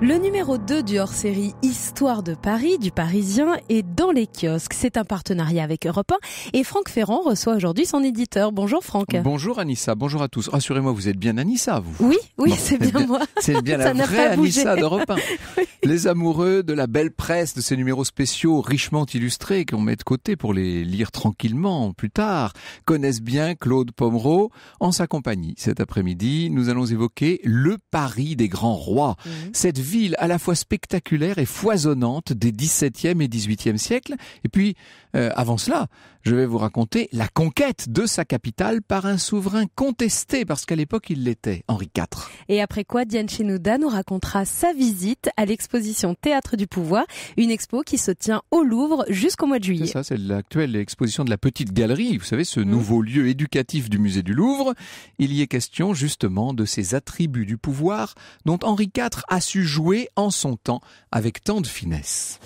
le numéro 2 du hors-série Histoire de Paris du Parisien est dans les kiosques. C'est un partenariat avec Europe 1 et Franck Ferrand reçoit aujourd'hui son éditeur. Bonjour Franck. Bonjour Anissa, bonjour à tous. Rassurez-moi, vous êtes bien Anissa, vous Oui, oui, c'est bien, moi. C'est bien la vraie Anissa d'Europe 1. Les amoureux de la belle presse, de ces numéros spéciaux richement illustrés qu'on met de côté pour les lire tranquillement plus tard, connaissent bien Claude Pomereau. En sa compagnie, cet après-midi, nous allons évoquer le Paris des grands rois ville à la fois spectaculaire et foisonnante des 17 et XVIIIe siècles. Et puis, euh, avant cela, je vais vous raconter la conquête de sa capitale par un souverain contesté, parce qu'à l'époque il l'était, Henri IV. Et après quoi, Diane Chenouda nous racontera sa visite à l'exposition Théâtre du Pouvoir, une expo qui se tient au Louvre jusqu'au mois de juillet. ça, c'est l'actuelle exposition de la Petite Galerie, vous savez, ce mm. nouveau lieu éducatif du musée du Louvre. Il y est question justement de ces attributs du pouvoir dont Henri IV a su jouer en son temps avec tant de finesse.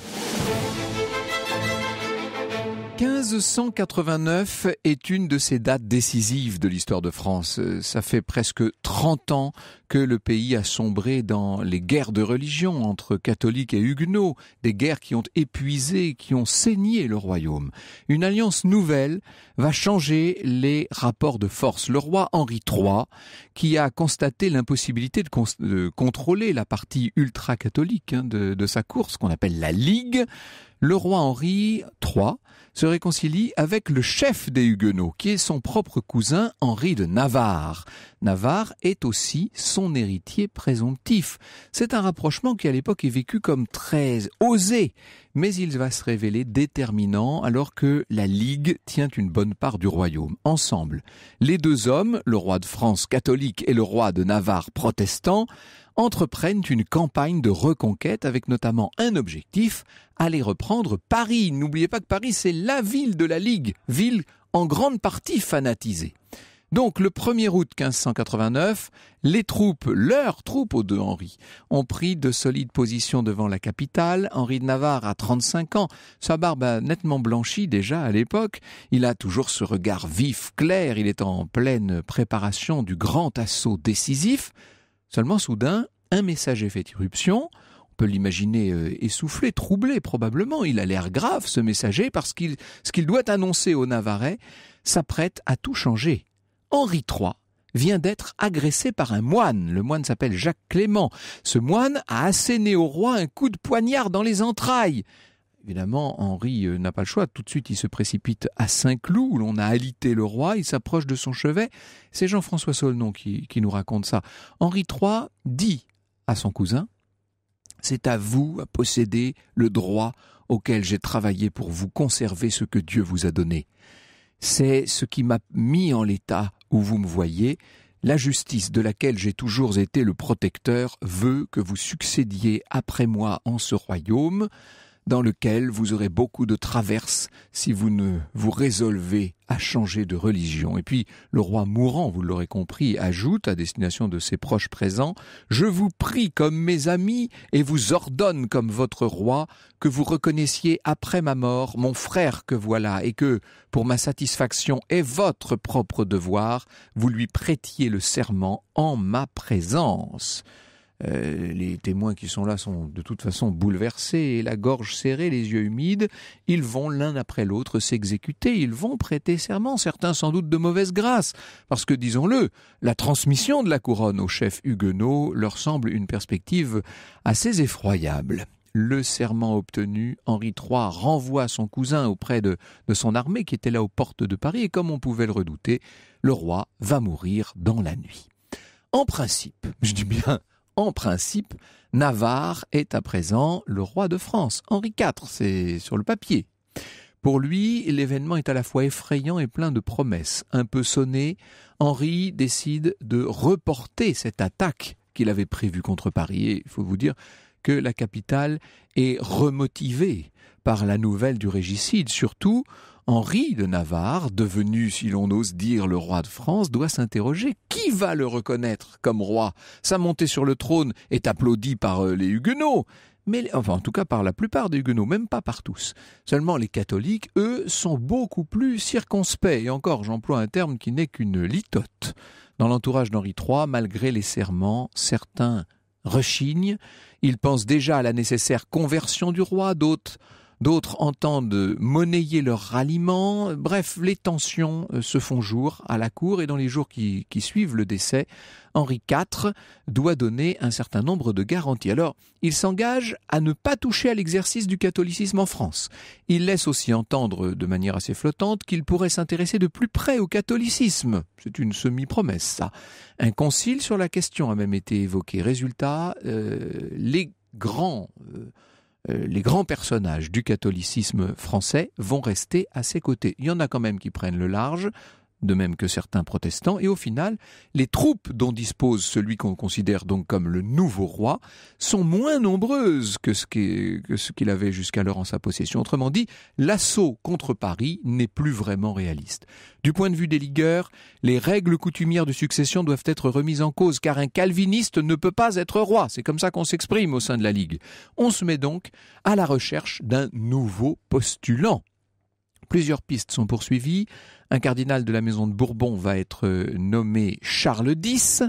1589 est une de ces dates décisives de l'histoire de France. Euh, ça fait presque 30 ans que le pays a sombré dans les guerres de religion entre catholiques et huguenots, des guerres qui ont épuisé, qui ont saigné le royaume. Une alliance nouvelle va changer les rapports de force. Le roi Henri III, qui a constaté l'impossibilité de, contrôler la partie ultra-catholique hein, de, de sa course, qu'on appelle la Ligue, le roi Henri III se réconcilie avec le chef des Huguenots, qui est son propre cousin Henri de Navarre. Navarre est aussi son héritier présomptif. C'est un rapprochement qui à l'époque est vécu comme très osé, mais il va se révéler déterminant alors que la Ligue tient une bonne part du royaume. Ensemble, les deux hommes, le roi de France catholique et le roi de Navarre protestant, entreprennent une campagne de reconquête avec notamment un objectif, aller reprendre Paris. N'oubliez pas que Paris, c'est la ville de la Ligue, ville en grande partie fanatisée. Donc le 1er août 1589, les troupes, leurs troupes aux deux Henri, ont pris de solides positions devant la capitale. Henri de Navarre a 35 ans, sa barbe a nettement blanchi déjà à l'époque, il a toujours ce regard vif, clair, il est en pleine préparation du grand assaut décisif. Seulement soudain, un messager fait irruption, on peut l'imaginer euh, essoufflé, troublé probablement. Il a l'air grave, ce messager, parce qu'il, ce qu'il doit annoncer aux Navarrais s'apprête à tout changer. Henri III vient d'être agressé par un moine. Le moine s'appelle Jacques Clément. Ce moine a asséné au roi un coup de poignard dans les entrailles. Évidemment, Henri euh, n'a pas le choix. Tout de suite, il se précipite à Saint-Cloud, où l'on a alité le roi. Il s'approche de son chevet. C'est Jean-François Solnon qui, qui nous raconte ça. Henri III dit à son cousin C'est à vous à posséder le droit auquel j'ai travaillé pour vous conserver ce que Dieu vous a donné. C'est ce qui m'a mis en l'état où vous me voyez, la justice de laquelle j'ai toujours été le protecteur veut que vous succédiez après moi en ce royaume, dans lequel vous aurez beaucoup de traverses si vous ne vous résolvez à changer de religion. Et puis, le roi mourant, vous l'aurez compris, ajoute à destination de ses proches présents, Je vous prie comme mes amis et vous ordonne comme votre roi que vous reconnaissiez après ma mort mon frère que voilà et que, pour ma satisfaction et votre propre devoir, vous lui prêtiez le serment en ma présence. Euh, les témoins qui sont là sont de toute façon bouleversés, la gorge serrée, les yeux humides. Ils vont l'un après l'autre s'exécuter, ils vont prêter serment, certains sans doute de mauvaise grâce, parce que, disons-le, la transmission de la couronne au chef Huguenot leur semble une perspective assez effroyable le serment obtenu, Henri III renvoie son cousin auprès de, de, son armée qui était là aux portes de Paris, et comme on pouvait le redouter, le roi va mourir dans la nuit. En principe, je dis bien en principe, Navarre est à présent le roi de France. Henri IV, c'est sur le papier. Pour lui, l'événement est à la fois effrayant et plein de promesses. Un peu sonné, Henri décide de reporter cette attaque qu'il avait prévue contre Paris. Et il faut vous dire que la capitale est remotivée par la nouvelle du régicide. Surtout, Henri de Navarre, devenu, si l'on ose dire, le roi de France, doit s'interroger. Qui va le reconnaître comme roi Sa montée sur le trône est applaudie par euh, les Huguenots, mais enfin en tout cas par la plupart des Huguenots, même pas par tous. Seulement les catholiques, eux, sont beaucoup plus circonspects, et encore j'emploie un terme qui n'est qu'une litote. Dans l'entourage d'Henri III, malgré les serments, certains rechignent, ils pensent déjà à la nécessaire conversion du roi, d'autres D'autres entendent monnayer leur ralliement. Bref, les tensions euh, se font jour à la cour et dans les jours qui, suivent le décès, Henri IV doit donner un certain nombre de garanties. Alors, il s'engage à ne pas toucher à l'exercice du catholicisme en France. Il laisse aussi entendre, de manière assez flottante, qu'il pourrait s'intéresser de plus près au catholicisme. C'est une semi-promesse, ça. Un concile sur la question a même été évoqué. Résultat, euh, les grands... Euh, euh, les grands personnages du catholicisme français vont rester à ses côtés. Il y en a quand même qui prennent le large, de même que certains protestants, et au final, les troupes dont dispose celui qu'on considère donc comme le nouveau roi sont moins nombreuses que ce qu'il avait jusqu'alors en sa possession. Autrement dit, l'assaut contre Paris n'est plus vraiment réaliste. Du point de vue des ligueurs, les règles coutumières de succession doivent être remises en cause, car un calviniste ne peut pas être roi. C'est comme ça qu'on s'exprime au sein de la Ligue. On se met donc à la recherche d'un nouveau postulant. Plusieurs pistes sont poursuivies, un cardinal de la maison de Bourbon va être euh, nommé Charles X,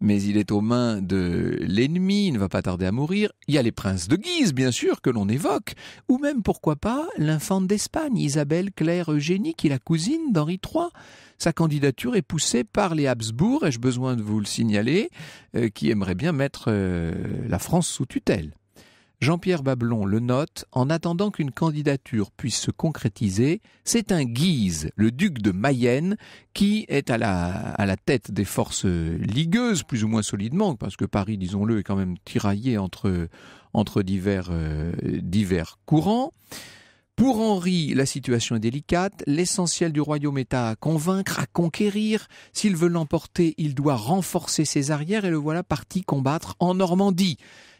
mais il est aux mains de l'ennemi, il ne va pas tarder à mourir. Il y a les princes de Guise, bien sûr, que l'on évoque, ou même, pourquoi pas, l'infante d'Espagne, Isabelle Claire Eugénie, qui est la cousine d'Henri III. Sa candidature est poussée par les Habsbourg, ai-je besoin de vous le signaler, euh, qui aimeraient bien mettre euh, la France sous tutelle. Jean-Pierre Bablon le note, en attendant qu'une candidature puisse se concrétiser, c'est un Guise, le duc de Mayenne, qui est à la, à la tête des forces ligueuses, plus ou moins solidement, parce que Paris, disons-le, est quand même tiraillé entre, entre divers, euh, divers courants. Pour Henri, la situation est délicate. L'essentiel du royaume est à convaincre, à conquérir. S'il veut l'emporter, il doit renforcer ses arrières et le voilà parti combattre en Normandie.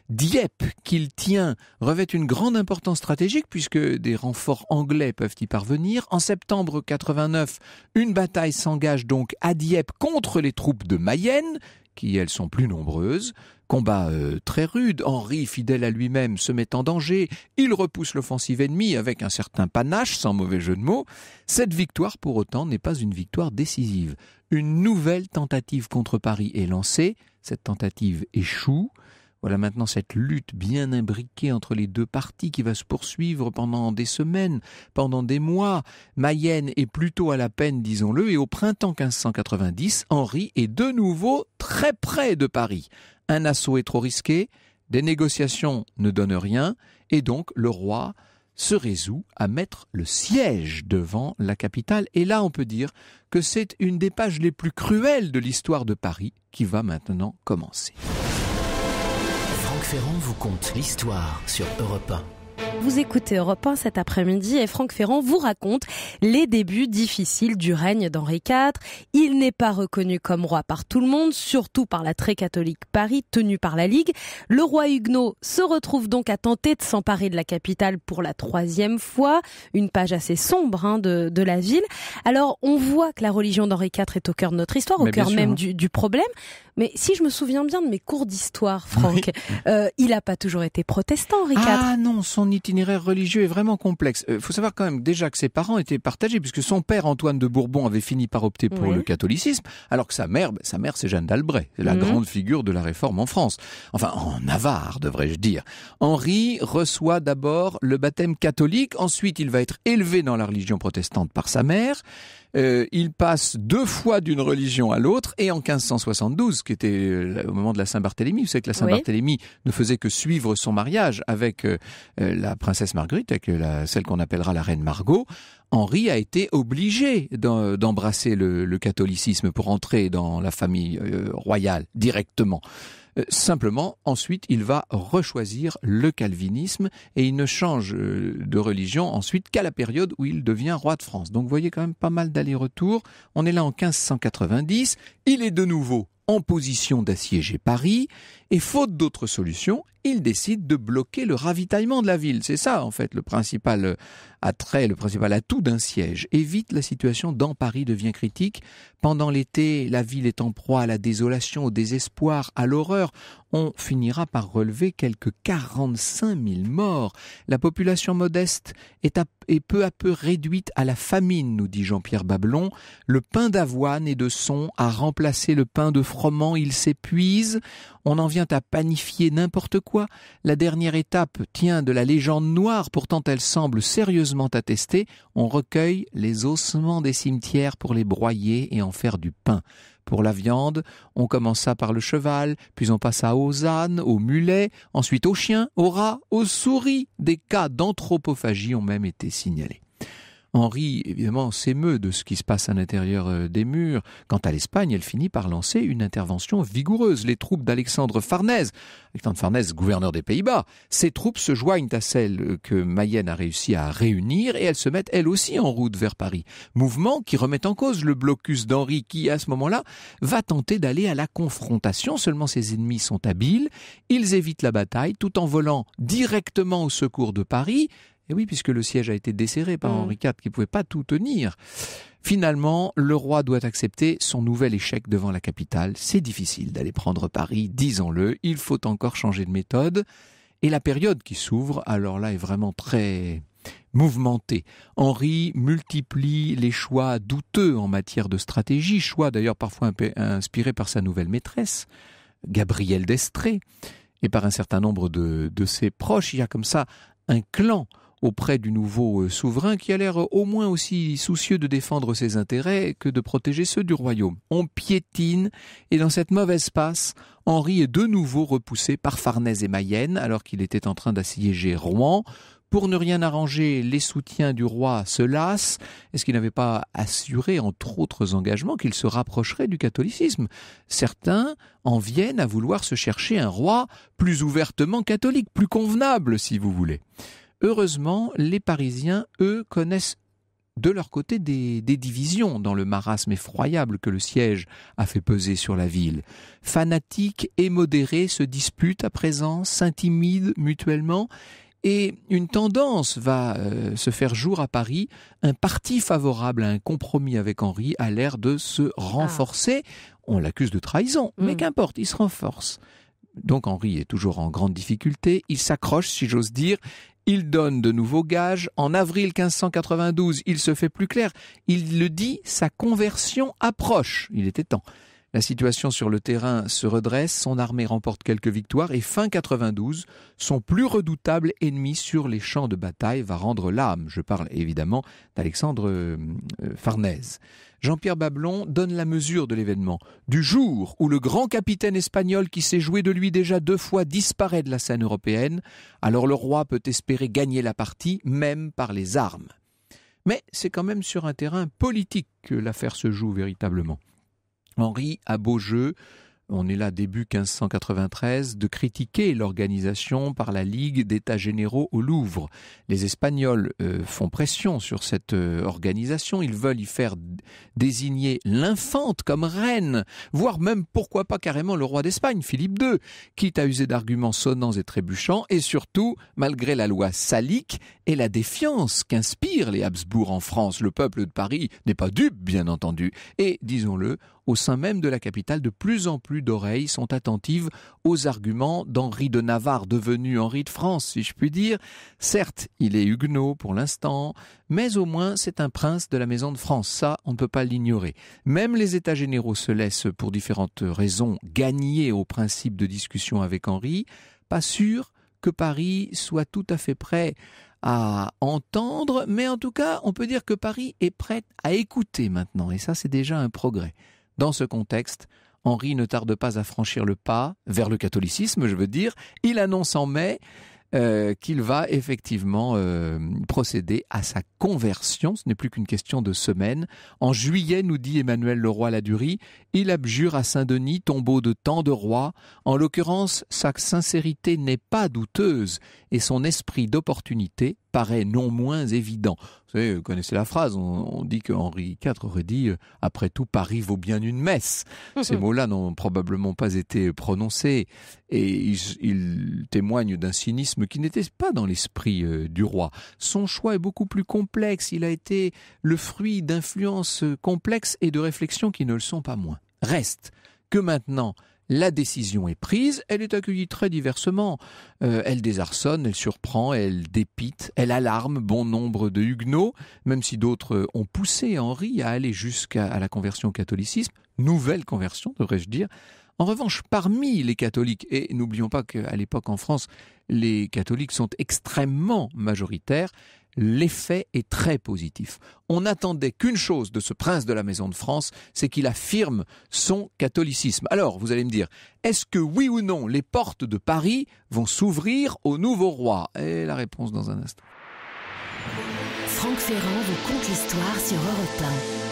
Dieppe qu'il tient revêt une grande importance stratégique puisque des renforts anglais peuvent y parvenir. En septembre 89, une bataille s'engage donc à Dieppe contre les troupes de Mayenne, qui elles sont plus nombreuses. Combat euh, très rude, Henri, fidèle à lui-même, se met en danger, il repousse l'offensive ennemie avec un certain panache, sans mauvais jeu de mots. Cette victoire, pour autant, n'est pas une victoire décisive. Une nouvelle tentative contre Paris est lancée, cette tentative échoue, voilà maintenant cette lutte bien imbriquée entre les deux parties qui va se poursuivre pendant des semaines, pendant des mois. Mayenne est plutôt à la peine, disons-le, et au printemps 1590, Henri est de nouveau très près de Paris. Un assaut est trop risqué, des négociations ne donnent rien, et donc le roi se résout à mettre le siège devant la capitale. Et là, on peut dire que c'est une des pages les plus cruelles de l'histoire de Paris qui va maintenant commencer. Ferrand vous conte l'histoire sur Europe 1. Vous écoutez Europe 1 cet après-midi et Franck Ferrand vous raconte les débuts difficiles du règne d'Henri IV. Il n'est pas reconnu comme roi par tout le monde, surtout par la très catholique Paris tenue par la Ligue. Le roi Huguenot se retrouve donc à tenter de s'emparer de la capitale pour la troisième fois. Une page assez sombre hein, de, de, la ville. Alors on voit que la religion d'Henri IV est au cœur de notre histoire, au cœur même du, du, problème. Mais si je me souviens bien de mes cours d'histoire, Franck, euh, il n'a pas toujours été protestant, Henri IV. Ah non, son l'itinéraire religieux est vraiment complexe. Il euh, faut savoir quand même déjà que ses parents étaient partagés, puisque son père, Antoine de Bourbon, avait fini par opter pour le catholicisme, alors que sa mère, bah, sa mère c'est Jeanne d'Albret, la mhm. grande figure de la réforme en France. Enfin, en Navarre, devrais-je dire. Henri reçoit d'abord le baptême catholique, ensuite il va être élevé dans la religion protestante par sa mère, euh, il passe deux fois d'une religion à l'autre, et en 1572, qui était euh, au moment de la Saint-Barthélemy, vous savez que la Saint-Barthélemy ne faisait que suivre son mariage avec euh, la princesse Marguerite, avec celle qu'on appellera la reine Margot, Henri a été obligé d'embrasser le, catholicisme pour entrer dans la famille royale directement. Euh, simplement, ensuite, il va rechoisir le calvinisme et il ne change euh, de religion ensuite qu'à la période où il devient roi de France. Donc, vous voyez quand même pas mal d'allers-retours. On est là en 1590. Il est de nouveau en position d'assiéger Paris. Et faute d'autres solutions, il décide de bloquer le ravitaillement de la ville. C'est ça, en fait, le principal euh, attrait, le principal atout d'un siège. Et vite, la situation dans Paris devient critique. Pendant l'été, la ville est en proie à la désolation, au désespoir, à l'horreur. On finira par relever quelques 45 000 morts. La population modeste est, est peu à peu réduite à la famine, nous dit Jean-Pierre Bablon. Le pain d'avoine et de son a remplacé le pain de froment. Il s'épuise. On en vient à panifier n'importe quoi, la dernière étape tient de la légende noire, pourtant elle semble sérieusement attestée, on recueille les ossements des cimetières pour les broyer et en faire du pain. Pour la viande, on commença par le cheval, puis on passa aux ânes, aux mulets, ensuite aux chiens, aux rats, aux souris. Des cas d'anthropophagie ont même été signalés. Henri, évidemment, s'émeut de ce qui se passe à l'intérieur euh, des murs. Quant à l'Espagne, elle finit par lancer une intervention vigoureuse. Les troupes d'Alexandre Farnèse, Alexandre Farnèse, gouverneur des Pays-Bas, ces troupes se joignent à celles euh, que Mayenne a réussi à réunir et elles se mettent elles aussi en route vers Paris. Mouvement qui remet en cause le blocus d'Henri qui, à ce moment-là, va tenter d'aller à la confrontation. Seulement ses ennemis sont habiles. Ils évitent la bataille tout en volant directement au secours de Paris. Et oui, puisque le siège a été desserré par mm. Henri IV, qui ne pouvait pas tout tenir. Finalement, le roi doit accepter son nouvel échec devant la capitale. C'est difficile d'aller prendre Paris, disons-le. Il faut encore changer de méthode. Et la période qui s'ouvre, alors là, est vraiment très mouvementée. Henri multiplie les choix douteux en matière de stratégie, choix d'ailleurs parfois inspiré par sa nouvelle maîtresse, Gabrielle d'Estrée, et par un certain nombre de ses proches. Il y a comme ça un clan auprès du nouveau euh, souverain qui a l'air euh, au moins aussi soucieux de défendre ses intérêts que de protéger ceux du royaume. On piétine et dans cette mauvaise passe, Henri est de nouveau repoussé par Farnèse et Mayenne alors qu'il était en train d'assiéger Rouen. Pour ne rien arranger, les soutiens du roi se lassent. Est-ce qu'il n'avait pas assuré, entre autres engagements, qu'il se rapprocherait du catholicisme Certains en viennent à vouloir se chercher un roi plus ouvertement catholique, plus convenable, si vous voulez. Heureusement, les Parisiens, eux, connaissent de leur côté des, divisions dans le marasme effroyable que le siège a fait peser sur la ville. Fanatiques et modérés se disputent à présent, s'intimident mutuellement, et une tendance va euh, se faire jour à Paris, un parti favorable à un compromis avec Henri a l'air de se renforcer. Ah. On l'accuse de trahison, mais hmm. qu'importe, il se renforce. Donc Henri est toujours en grande difficulté, il s'accroche, si j'ose dire, il donne de nouveaux gages. En avril 1592, il se fait plus clair. Il le dit, sa conversion approche. Il était temps. La situation sur le terrain se redresse, son armée remporte quelques victoires et fin 92, son plus redoutable ennemi sur les champs de bataille va rendre l'âme. Je parle évidemment d'Alexandre euh, Farnèse. Jean-Pierre Bablon donne la mesure de l'événement. Du jour où le grand capitaine espagnol qui s'est joué de lui déjà deux fois disparaît de la scène européenne, alors le roi peut espérer gagner la partie, même par les armes. Mais c'est quand même sur un terrain politique que l'affaire se joue véritablement. Henri a beau jeu on est là début 1593, de critiquer l'organisation par la Ligue d'États généraux au Louvre. Les Espagnols euh, font pression sur cette euh, organisation, ils veulent y faire désigner l'infante comme reine, voire même pourquoi pas carrément le roi d'Espagne, Philippe II, quitte à user d'arguments sonnants et trébuchants, et surtout, malgré la loi salique et la défiance qu'inspirent les Habsbourg en France, le peuple de Paris n'est pas dupe, bien entendu, et disons-le, au sein même de la capitale, de plus en plus d'oreilles sont attentives aux arguments d'Henri de Navarre, devenu Henri de France, si je puis dire. Certes, il est huguenot pour l'instant, mais au moins c'est un prince de la maison de France, ça on ne peut pas l'ignorer. Même les États généraux se laissent, pour différentes raisons, gagner au principe de discussion avec Henri, pas sûr que Paris soit tout à fait prêt à entendre, mais en tout cas, on peut dire que Paris est prêt à écouter maintenant, et ça c'est déjà un progrès. Dans ce contexte, Henri ne tarde pas à franchir le pas vers le catholicisme, je veux dire. Il annonce en mai euh, qu'il va effectivement euh, procéder à sa conversion. Ce n'est plus qu'une question de semaine. En juillet, nous dit Emmanuel Leroy Ladurie, il abjure à Saint-Denis, tombeau de tant de rois. En l'occurrence, sa sincérité n'est pas douteuse et son esprit d'opportunité paraît non moins évident. Vous, euh, connaissez la phrase, on, dit que Henri IV aurait dit euh, ⁇ Après tout, Paris vaut bien une messe ⁇ Ces mots-là n'ont probablement pas été prononcés et ils témoignent d'un cynisme qui n'était pas dans l'esprit euh, du roi. Son choix est beaucoup plus complexe, il a été le fruit d'influences complexes et de réflexions qui ne le sont pas moins. Reste que maintenant, la décision est prise, elle est accueillie très diversement. Euh, elle désarçonne, elle surprend, elle dépite, elle alarme bon nombre de huguenots, même si d'autres ont poussé Henri à aller jusqu'à la conversion au catholicisme, nouvelle conversion devrais-je dire. En revanche, parmi les catholiques, et n'oublions pas qu'à l'époque en France, les catholiques sont extrêmement majoritaires, l'effet est très positif. On n'attendait qu'une chose de ce prince de la Maison de France, c'est qu'il affirme son catholicisme. Alors, vous allez me dire, est-ce que oui ou non les portes de Paris vont s'ouvrir au nouveau roi Et la réponse dans un instant. Franck Ferrand conte sur Europe 1.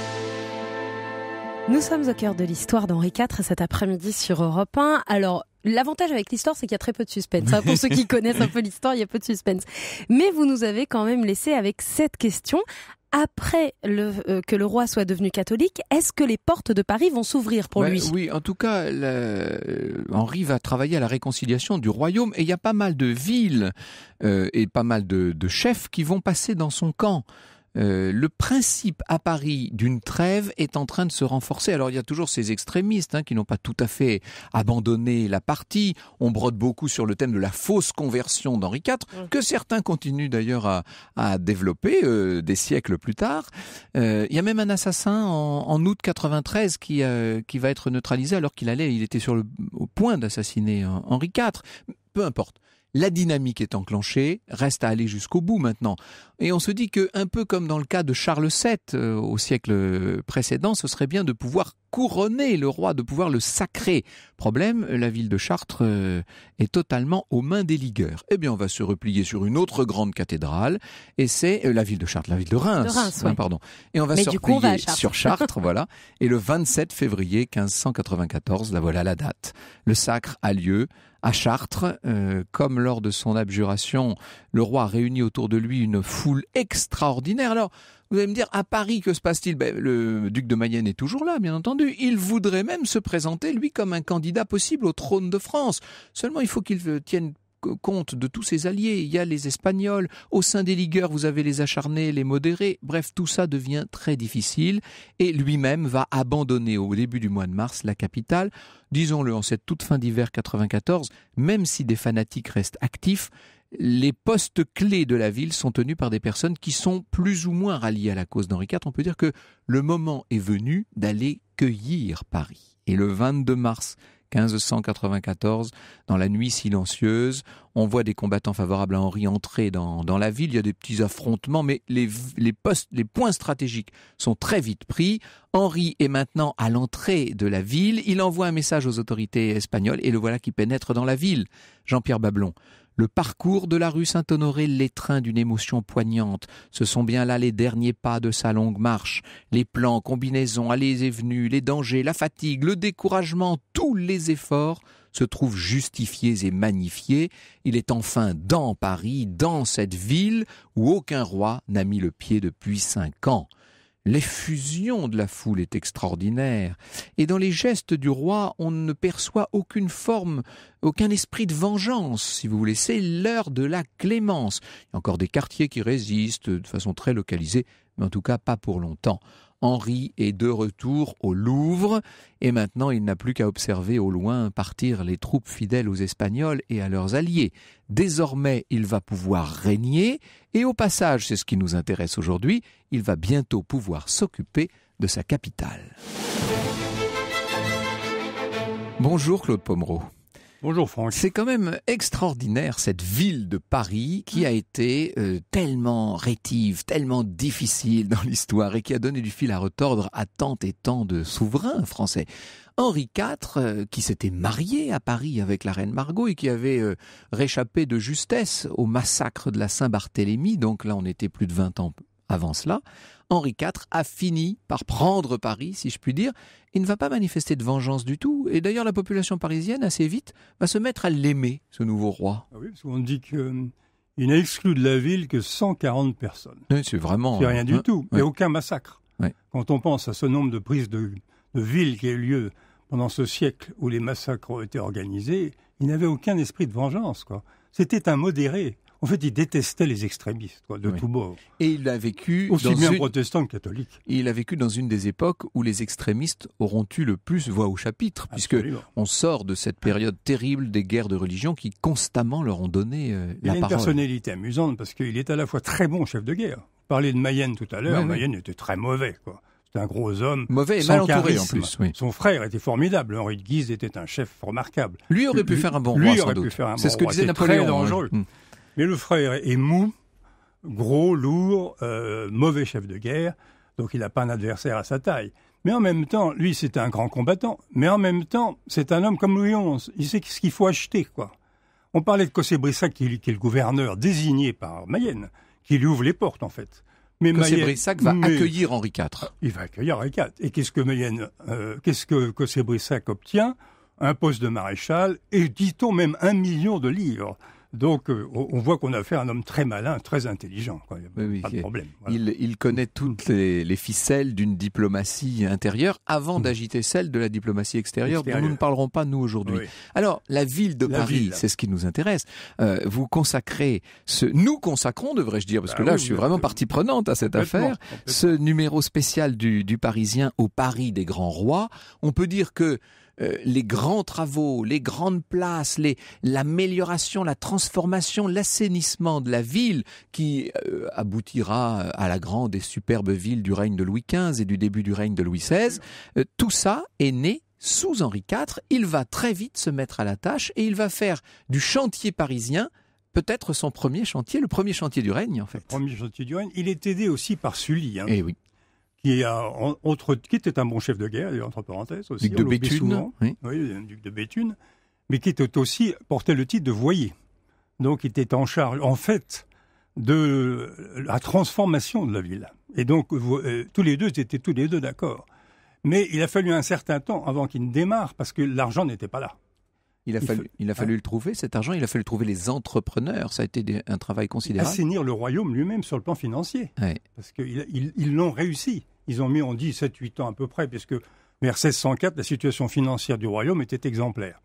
Nous sommes au cœur de l'histoire d'Henri IV cet après-midi sur Europe 1. Alors, L'avantage avec l'histoire, c'est qu'il y a très peu de suspense. Hein. Pour ceux qui connaissent un peu l'histoire, il y a peu de suspense. Mais vous nous avez quand même laissé avec cette question. Après euh, que le roi soit devenu catholique, est-ce que les portes de Paris vont s'ouvrir pour lui Oui, en tout cas, euh, Henri va travailler à la réconciliation du royaume et il y a pas mal de villes euh, et pas mal de chefs qui vont passer dans son camp. Euh, le principe à Paris d'une trêve est en train de se renforcer. Alors il y a toujours ces extrémistes hein, qui n'ont pas tout à fait abandonné la partie. On brode beaucoup sur le thème de la fausse conversion d'Henri IV, mmh. que certains continuent d'ailleurs à, développer euh, des siècles plus tard. Euh, il y a même un assassin en, août 93 qui, qui va être neutralisé alors qu'il allait, il était sur le au point d'assassiner hein, Henri IV. Peu importe. La dynamique est enclenchée, reste à aller jusqu'au bout maintenant. Et on se dit que, un peu comme dans le cas de Charles VII euh, au siècle précédent, ce serait bien de pouvoir couronner le roi, de pouvoir le sacrer. Problème, la ville de Chartres euh, est totalement aux mains des ligueurs. Eh bien, on va se replier sur une autre grande cathédrale, et c'est euh, la ville de Chartres, la ville de Reims. Hein, pardon. Et on va se replier sur Chartres, voilà. Et le 27 février 1594, la voilà la date. Le sacre a lieu à Chartres. Euh, comme lors de son abjuration, le roi réunit autour de lui une foule extraordinaire. Alors, vous allez me dire, à Paris, que se passe-t-il ben, Le duc de Mayenne est toujours là, bien entendu. Il voudrait même se présenter, lui, comme un candidat possible au trône de France. Seulement, il faut qu'il euh, tienne compte de tous ses alliés. Il y a les Espagnols, au sein des ligueurs, vous avez les acharnés, les modérés. Bref, tout ça devient très difficile et lui-même va abandonner au début du mois de mars la capitale. Disons-le, en cette toute fin d'hiver 94, même si des fanatiques restent actifs, les postes clés de la ville sont tenus par des personnes qui sont plus ou moins ralliées à la cause d'Henri IV. On peut dire que le moment est venu d'aller cueillir Paris. Et le 22 mars 1594, dans la nuit silencieuse. On voit des combattants favorables à Henri entrer dans, la ville. Il y a des petits affrontements, mais les, postes, les points stratégiques sont très vite pris. Henri est maintenant à l'entrée de la ville. Il envoie un message aux autorités espagnoles et le voilà qui pénètre dans la ville. Jean-Pierre Bablon. Le parcours de la rue Saint-Honoré l'étreint d'une émotion poignante. Ce sont bien là les derniers pas de sa longue marche. Les plans, combinaisons, allées et venues, les dangers, la fatigue, le découragement, tous les efforts se trouvent justifiés et magnifiés. Il est enfin dans Paris, dans cette ville où aucun roi n'a mis le pied depuis cinq ans. L'effusion de la foule est extraordinaire, et dans les gestes du roi on ne perçoit aucune forme, aucun esprit de vengeance, si vous voulez, c'est l'heure de la clémence. Il y a encore des quartiers qui résistent de façon très localisée, mais en tout cas pas pour longtemps. Henri est de retour au Louvre, et maintenant il n'a plus qu'à observer au loin partir les troupes fidèles aux Espagnols et à leurs alliés. Désormais il va pouvoir régner, et au passage, c'est ce qui nous intéresse aujourd'hui, il va bientôt pouvoir s'occuper de sa capitale. Bonjour Claude Pomereau. Bonjour Franck. C'est quand même extraordinaire cette ville de Paris qui mmh. a été euh, tellement rétive, tellement difficile dans l'histoire et qui a donné du fil à retordre à tant et tant de souverains français. Henri IV, euh, qui s'était marié à Paris avec la reine Margot et qui avait euh, réchappé de justesse au massacre de la Saint-Barthélemy, donc là on était plus de 20 ans avant cela, Henri IV a fini par prendre Paris, si je puis dire, il ne va pas manifester de vengeance du tout. Et d'ailleurs, la population parisienne, assez vite, va se mettre à l'aimer, ce nouveau roi. On ah oui, parce qu'on dit qu'il euh, n'a exclu de la ville que 140 personnes. c'est vraiment. C'est rien du hein, tout. Il aucun massacre. Quand on pense à ce nombre de prises de, de villes qui a eu lieu pendant ce siècle où les massacres ont été organisés, il n'avait aucun esprit de vengeance. Quoi. C'était un modéré. En fait, il détestait les extrémistes, quoi, de tout bord. Et il a vécu. Aussi bien protestant que catholique. il a vécu dans une des époques où les extrémistes auront eu le plus voix au chapitre, puisque on sort de cette période terrible des guerres de religion qui constamment leur ont donné euh, la parole. Il a une personnalité amusante parce qu'il est à la fois très bon chef de guerre. Vous parlez de Mayenne tout à l'heure. Mayenne était très mauvais, quoi. un gros homme. Mauvais et mal entouré en plus. Son frère était formidable. Henri de Guise était un chef remarquable. Lui aurait pu faire un bon roi. Lui aurait pu faire un bon C'est ce que disait Napoléon. Très hein. dangereux. Mm. Mais le frère est mou, gros, lourd, euh, mauvais chef de guerre, donc il n'a pas un adversaire à sa taille. Mais en même temps, lui, c'est un grand combattant. Mais en même temps, c'est un homme comme Louis XI. Il sait ce qu'il faut acheter, quoi. On parlait de Cossé-Brissac, qui, est le gouverneur désigné par Mayenne, qui lui ouvre les portes, en fait. Mais Cossé-Brissac va accueillir Henri IV. Ah, il va accueillir Henri IV. Et qu'est-ce que Mayenne, euh, qu'est-ce que Cossé-Brissac obtient Un poste de maréchal et, dit-on, même un million de livres. Donc, euh, on voit qu'on a fait un homme très malin, très intelligent. Il pas de problème. Il, connaît toutes les, ficelles d'une diplomatie intérieure avant mm. d'agiter celle de la diplomatie extérieure, dont nous ne parlerons pas, nous, aujourd'hui. Alors, la ville de Paris, c'est ce qui nous intéresse. Euh, vous consacrez, ce... nous consacrons, devrais-je dire, parce bah que là, je suis vraiment partie prenante à cette affaire, ce numéro spécial du Parisien au Paris des grands rois. On peut dire que euh, les grands travaux, les grandes places, l'amélioration, la transformation, l'assainissement de la ville qui euh, aboutira à la grande et superbe ville du règne de Louis XV et du début du règne de Louis XVI, euh, tout ça est né sous Henri IV. Il va très vite se mettre à la tâche et il va faire du chantier parisien peut-être son premier chantier, le premier chantier du règne en fait. premier chantier du règne. Il est aidé aussi par Sully. Hein. Eh oui qui, euh, qui était un bon chef de guerre, entre parenthèses aussi. Duc de Béthune. oui. duc de Béthune, mais qui était aussi, portait le titre de voyer. Donc, il était en charge, en fait, de la transformation de la ville. Et donc, euh, tous les deux, étaient tous les deux d'accord. Mais il a fallu un certain temps avant qu'il ne démarre, parce que l'argent n'était pas là. Il a, fallu, il a fallu le trouver, cet argent, il a fallu trouver les entrepreneurs. Ça a été un travail considérable. Assainir le royaume lui-même sur le plan financier. Parce qu'ils l'ont réussi. Ils ont mis, on dit, 7-8 ans à peu près, puisque vers 1604, la situation financière du royaume était exemplaire.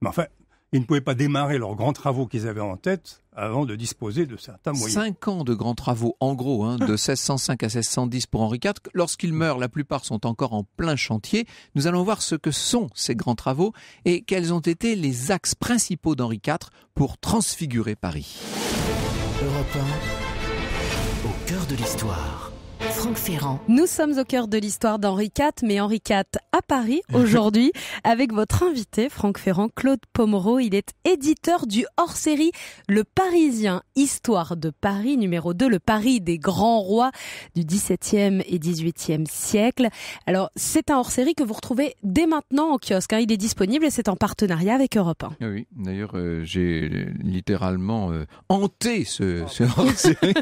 Mais enfin, ils ne pouvaient pas démarrer leurs grands travaux qu'ils avaient en tête avant de disposer de certains moyens. Cinq ans de grands travaux, en gros, hein, de 1605 à 1610 pour Henri IV. Lorsqu'il meurt, la plupart sont encore en plein chantier. Nous allons voir ce que sont ces grands travaux et quels ont été les axes principaux d'Henri IV pour transfigurer Paris. au cœur de l'histoire. Franck Ferrand. Nous sommes au cœur de l'histoire d'Henri IV, mais Henri IV à Paris aujourd'hui avec votre invité Franck Ferrand, Claude Pomereau. Il est éditeur du hors-série Le Parisien, Histoire de Paris, numéro 2, le Paris des grands rois du XVIIe et XVIIIe siècle. Alors c'est un hors-série que vous retrouvez dès maintenant en kiosque. Hein. Il est disponible et c'est en partenariat avec Europe 1. Oui, d'ailleurs euh, j'ai littéralement euh, hanté ce, hors-série.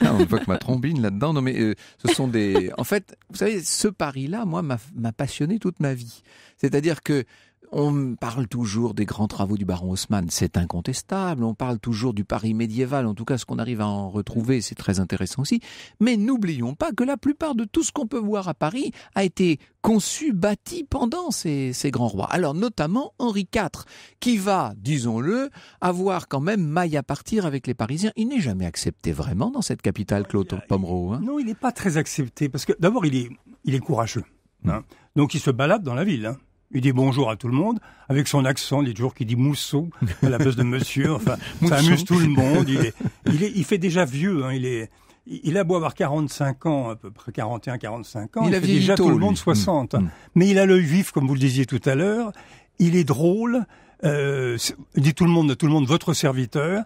Ah, on voit que ma trombine là non, mais euh, ce sont des. en fait, vous savez, ce pari-là, moi, m'a passionné toute ma vie. C'est-à-dire que on parle toujours des grands travaux du baron Haussmann, c'est incontestable. On parle toujours du Paris médiéval, en tout cas ce qu'on arrive à en retrouver, c'est très intéressant aussi. Mais n'oublions pas que la plupart de tout ce qu'on peut voir à Paris a été conçu, bâti pendant ces, grands rois. Alors notamment Henri IV, qui va, disons-le, avoir quand même maille à partir avec les Parisiens. Il n'est jamais accepté vraiment dans cette capitale, ah, Claude Pomeroy hein. Non, il n'est pas très accepté, parce que d'abord il est, il est courageux. Hein. Hmm. Donc il se balade dans la ville. Hein il dit bonjour à tout le monde. Avec son accent, il est toujours qui dit mousseau à la place de monsieur. Enfin, ça amuse tout le monde. Il, est, il, est, fait déjà vieux. Hein. Il, est, il a beau avoir 45 ans, à peu près 41, 45 ans. Il, a déjà tout le monde 60. Mm, mm. Mais il a l'œil vif, comme vous le disiez tout à l'heure. Il est drôle. Euh, dit tout le monde, à tout le monde, votre serviteur.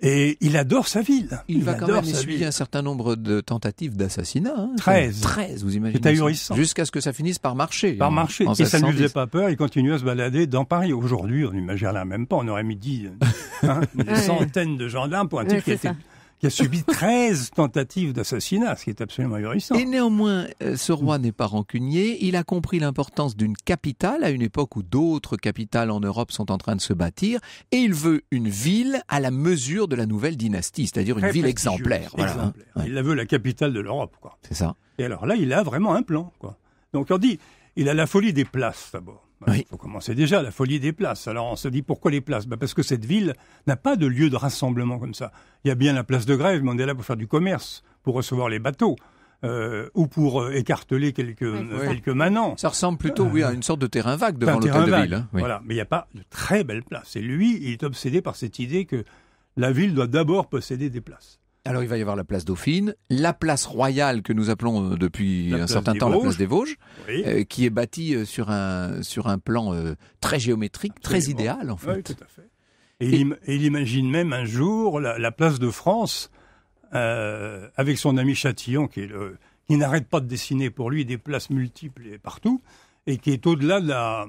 Et il adore sa ville. Il, va quand même essuyer un certain nombre de tentatives d'assassinat. 13. Hein, 13, vous imaginez. C'est ahurissant. Jusqu'à ce que ça finisse par marcher. Par hein, marcher. et ça ne lui faisait pas peur. Il continuait à se balader dans Paris. Aujourd'hui, on là même pas. On aurait mis dix, hein, centaines de gendarmes pour un type qui a subi 13 tentatives d'assassinat, ce qui est absolument Et néanmoins, euh, ce roi n'est pas rancunier. Il a compris l'importance d'une capitale à une époque où d'autres capitales en Europe sont en train de se bâtir. Et il veut une ville à la mesure de la nouvelle dynastie, c'est-à-dire une ville exemplaire. Il la veut la capitale de l'Europe. C'est ça. Et alors là, il a vraiment un plan. Quoi. Donc on dit, il a la folie des places d'abord. Il faut commencer déjà la folie des places. Alors on se dit pourquoi les places ben, Parce que cette ville n'a pas de lieu de rassemblement comme ça. Il y a bien la place de grève, mais on est là pour faire du commerce, pour recevoir les bateaux. Euh, ou pour euh, écarteler quelques, quelques manants. Ça ressemble plutôt à une sorte de terrain vague devant l'hôtel de ville. Hein, voilà. Mais il n'y a pas de très belles places. Et lui, il est obsédé par cette idée que la ville doit d'abord posséder des places. Alors il va y avoir la place Dauphine, la place royale que nous appelons euh, depuis un certain temps la place des Vosges, euh, qui est bâtie euh, sur un, sur un plan très géométrique, très idéal en fait. Et, il, imagine même un jour la, place de France avec son ami Châtillon qui, n'arrête pas de dessiner pour lui des places multiples et partout et qui est au-delà de la,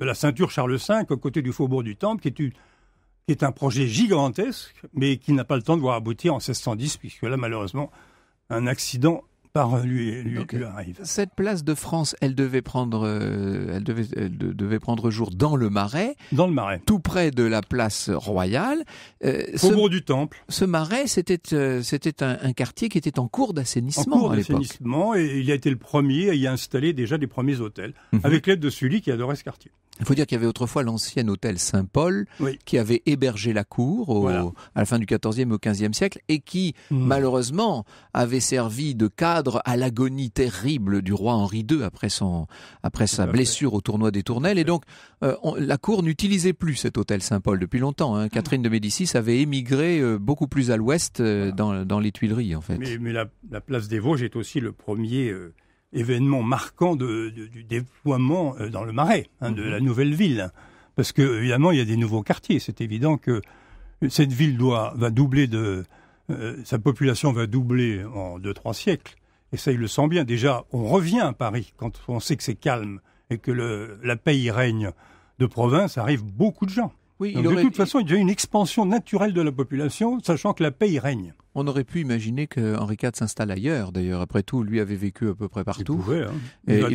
de la, ceinture Charles V, à côté du faubourg du Temple, qui est une, qui est un projet gigantesque, mais qui n'a pas le temps de voir aboutir en 1610, puisque là, malheureusement, un accident par euh, lui, lui, Cette place de France, elle devait prendre, euh, elle devait, devait prendre jour dans le Marais. Dans le Marais. Tout près de la place royale. Euh, ce, du Temple. Ce Marais, c'était c'était un, quartier qui était en cours d'assainissement. En cours d'assainissement, et il a été le premier à y installer déjà des premiers hôtels, mhm. avec l'aide de Sully qui adorait ce quartier. Il faut dire qu'il y avait autrefois l'ancien hôtel Saint-Paul qui avait hébergé la cour à la fin du XIVe au 15 siècle et qui, mhm. malheureusement, avait servi de cadre à l'agonie terrible du roi Henri II après, son, après sa blessure au tournoi des Tournelles. Et donc, euh, la cour n'utilisait plus cet hôtel Saint-Paul depuis longtemps. Hein. Hmm. Catherine de Médicis avait émigré euh, beaucoup plus à l'ouest euh, dans, dans, les Tuileries, en fait. Mais, la, place des Vosges est aussi le premier événement marquant du déploiement dans le Marais, hein, de mm-hmm. la nouvelle ville. Parce que, évidemment, il y a des nouveaux quartiers. C'est évident que cette ville doit, va doubler de, sa population va doubler en deux, trois siècles. Et ça, il le sent bien. Déjà, on revient à Paris quand on sait que c'est calme et que le, la paix y règne de province, arrive beaucoup de gens. Oui, de toute façon, il y a une expansion naturelle de la population, sachant que la paix y règne. On aurait pu imaginer que Henri IV s'installe ailleurs. D'ailleurs, après tout, lui avait vécu à peu près partout. Hein. Il il,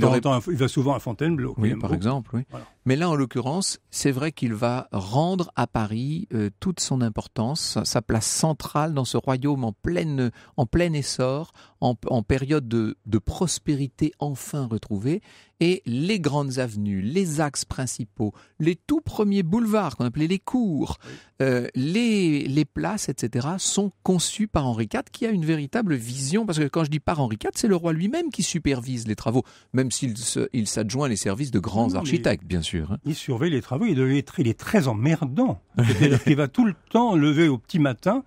va souvent à Fontainebleau. par exemple. Oui. Mais là, en l'occurrence, c'est vrai qu'il va rendre à Paris euh, toute son importance, sa place centrale dans ce royaume en, pleine, en plein essor, en, période de, de prospérité enfin retrouvée. Et les grandes avenues, les axes principaux, les tout premiers boulevards qu'on appelait les cours, euh, les, les places, etc., sont conçus par Henri IV, qui a une véritable vision. Parce que quand je dis par Henri IV, c'est le roi lui-même qui supervise les travaux, même s'il il s'adjoint les services de grands architectes, bien sûr. Hein. Il surveille les travaux, il, est très emmerdant. Il va tout le temps lever au petit matin,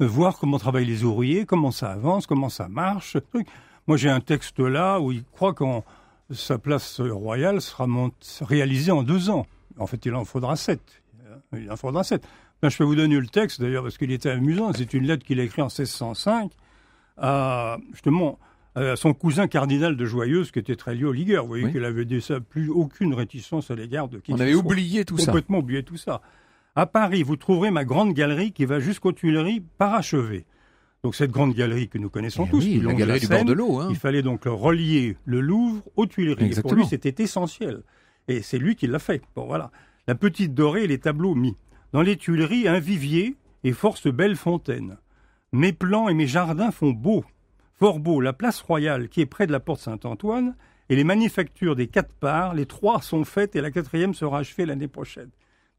euh, voir comment travaillent les ouvriers, comment ça avance, comment ça marche. Moi, j'ai un texte là où il croit que sa place royale sera réalisée en deux ans. En fait, il en faudra sept. Il en faudra sept. Ben, je peux vous donner le texte, d'ailleurs, parce qu'il était amusant. C'est une lettre qu'il a écrite en 1605 à, justement, à son cousin cardinal de Joyeuse, qui était très lié au Ligueur. Vous voyez qu'il avait déjà plus aucune réticence à l'égard de qui On avait oublié tout ça. Complètement oublié tout ça. À Paris, vous trouverez ma grande galerie qui va jusqu'aux Tuileries parachevée. Donc cette grande galerie que nous connaissons eh tous, la galerie du bord de l'eau. Hein. il fallait donc relier le Louvre aux Tuileries. pour lui, c'était essentiel. Et c'est lui qui l'a fait. Bon, voilà. La petite dorée et les tableaux mis. Dans les Tuileries, un vivier et force belle fontaine. Mes plans et mes jardins font beau, Corbeau, la place royale qui est près de la porte Saint-Antoine, et les manufactures des quatre parts, les trois sont faites et la quatrième sera achevée l'année prochaine.